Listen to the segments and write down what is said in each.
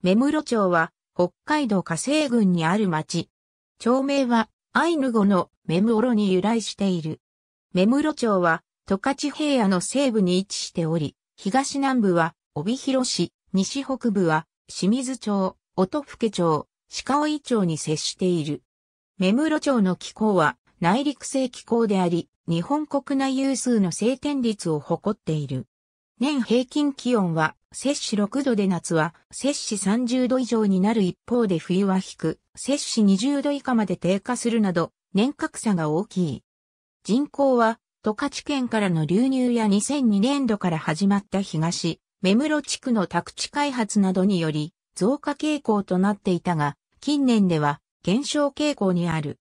目室町は北海道火星郡にある町。町名はアイヌ語のメムオロに由来している。目室町は十勝平野の西部に位置しており、東南部は帯広市、西北部は清水町、音更町、鹿追町に接している。目室町の気候は内陸性気候であり、日本国内有数の晴天率を誇っている。年平均気温は摂氏6度で夏は、摂氏30度以上になる一方で冬は低く、摂氏20度以下まで低下するなど、年格差が大きい。人口は、十勝県からの流入や2002年度から始まった東、目室地区の宅地開発などにより、増加傾向となっていたが、近年では、減少傾向にある。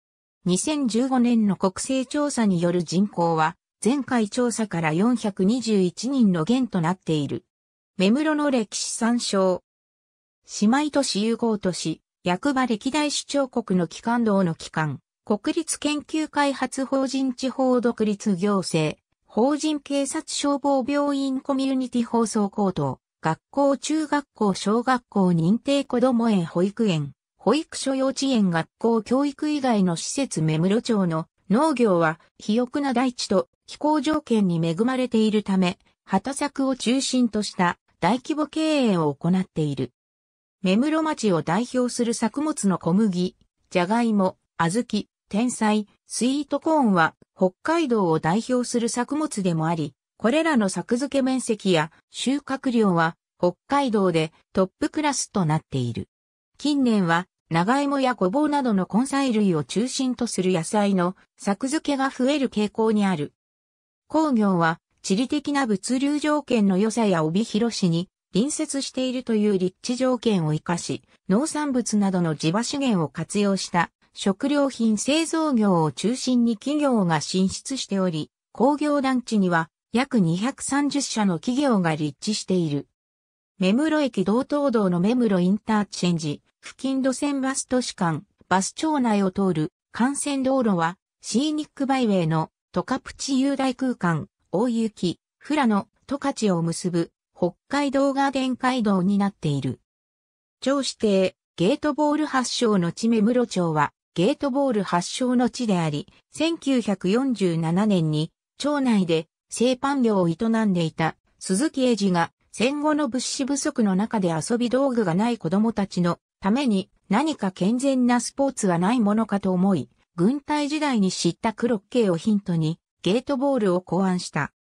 2015年の国勢調査による人口は、前回調査から421人の減となっている。目室の歴史参照。姉妹都市融合都市、役場歴代首長国の機関道の機関、国立研究開発法人地方独立行政、法人警察消防病院コミュニティ放送高等、学校中学校小学校認定子ども園保育園、保育所幼稚園学校教育以外の施設目室町の農業は肥沃な大地と気候条件に恵まれているため、畑作を中心とした大規模経営を行っている。目室町を代表する作物の小麦、ジャガイモ、小豆、天才、スイートコーンは北海道を代表する作物でもあり、これらの作付け面積や収穫量は北海道でトップクラスとなっている。近年は長芋やごぼうなどの根菜類を中心とする野菜の作付けが増える傾向にある。工業は地理的な物流条件の良さや帯広市に隣接しているという立地条件を活かし、農産物などの地場資源を活用した食料品製造業を中心に企業が進出しており、工業団地には約230社の企業が立地している。目室駅同等道の目室インターチェンジ、付近路線バス都市間、バス町内を通る幹線道路は、シーニックバイウェイのトカプチ雄大空間、大雪、富良野、十勝を結ぶ北海道ガーデン街道になっている。長指定、ゲートボール発祥の地目室町は、ゲートボール発祥の地であり、1947年に、町内で製パン業を営んでいた鈴木英二が、戦後の物資不足の中で遊び道具がない子供たちのために何か健全なスポーツはないものかと思い、軍隊時代に知ったクロッケーをヒントに、ゲートボールを考案した。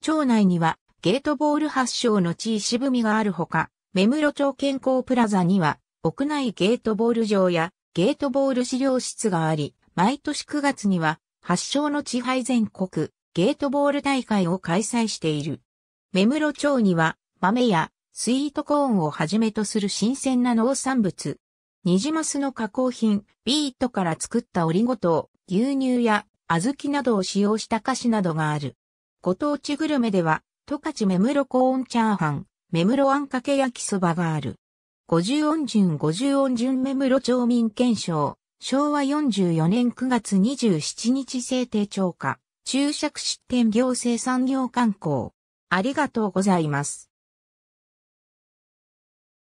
町内にはゲートボール発祥の地位渋みがあるほか、目室町健康プラザには屋内ゲートボール場やゲートボール資料室があり、毎年9月には発祥の地配全国ゲートボール大会を開催している。目室町には豆やスイートコーンをはじめとする新鮮な農産物、ニジマスの加工品、ビートから作ったオリゴ糖、牛乳や小豆などを使用した菓子などがある。ご当地グルメでは、十勝目室コーンチャーハン、目室あんかけ焼きそばがある。五十音順五十音順目室町民憲章、昭和44年9月27日制定超過、注釈出店行政産業観光。ありがとうございます。